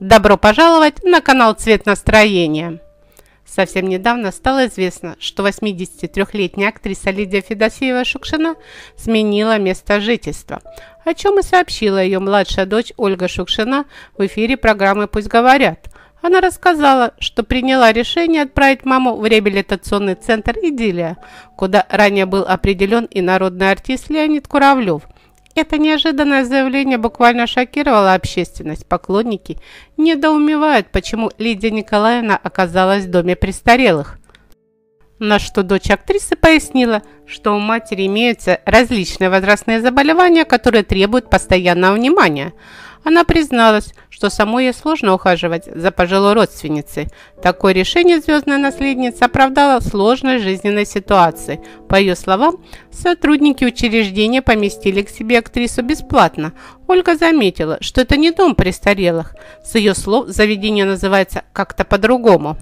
Добро пожаловать на канал «Цвет настроения». Совсем недавно стало известно, что 83-летняя актриса Лидия Федосеева-Шукшина сменила место жительства, о чем и сообщила ее младшая дочь Ольга Шукшина в эфире программы «Пусть говорят». Она рассказала, что приняла решение отправить маму в реабилитационный центр «Идиллия», куда ранее был определен и народный артист Леонид Куравлев – это неожиданное заявление буквально шокировало общественность. Поклонники недоумевают, почему Лидия Николаевна оказалась в доме престарелых. На что дочь актрисы пояснила, что у матери имеются различные возрастные заболевания, которые требуют постоянного внимания. Она призналась, что самой ей сложно ухаживать за пожилой родственницей. Такое решение звездная наследница оправдала сложной жизненной ситуации. По ее словам, сотрудники учреждения поместили к себе актрису бесплатно. Ольга заметила, что это не дом престарелых. С ее слов заведение называется как-то по-другому.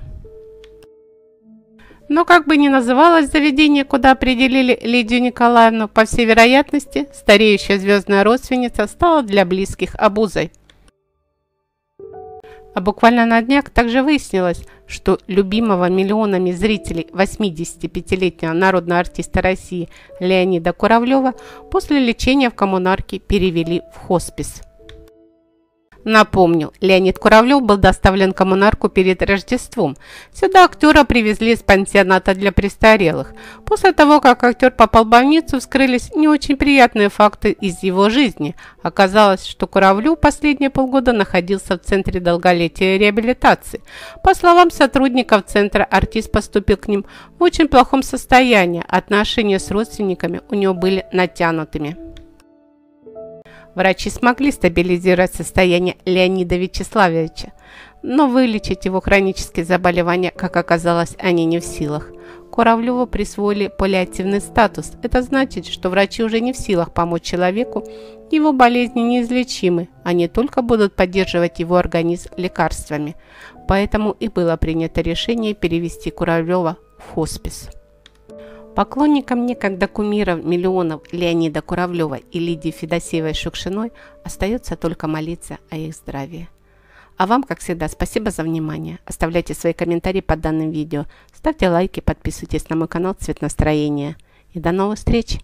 Но как бы ни называлось заведение, куда определили Лидию Николаевну, по всей вероятности, стареющая звездная родственница стала для близких обузой. А буквально на днях также выяснилось, что любимого миллионами зрителей 85-летнего народного артиста России Леонида Куравлева после лечения в коммунарке перевели в хоспис. Напомню, Леонид Куравлев был доставлен коммунарку перед Рождеством. Сюда актера привезли из пансионата для престарелых. После того, как актер попал в больницу, вскрылись не очень приятные факты из его жизни. Оказалось, что Куравлев последние полгода находился в Центре долголетия и реабилитации. По словам сотрудников Центра, артист поступил к ним в очень плохом состоянии. Отношения с родственниками у него были натянутыми. Врачи смогли стабилизировать состояние Леонида Вячеславовича, но вылечить его хронические заболевания, как оказалось, они не в силах. Куравлеву присвоили паллиативный статус. Это значит, что врачи уже не в силах помочь человеку, его болезни неизлечимы, они только будут поддерживать его организм лекарствами. Поэтому и было принято решение перевести Куравлева в хоспис. Поклонникам некогда кумиров миллионов Леонида Куравлева и Лидии Федосеевой Шукшиной остается только молиться о их здравии. А вам, как всегда, спасибо за внимание. Оставляйте свои комментарии под данным видео, ставьте лайки, подписывайтесь на мой канал «Цвет настроения». И до новых встреч!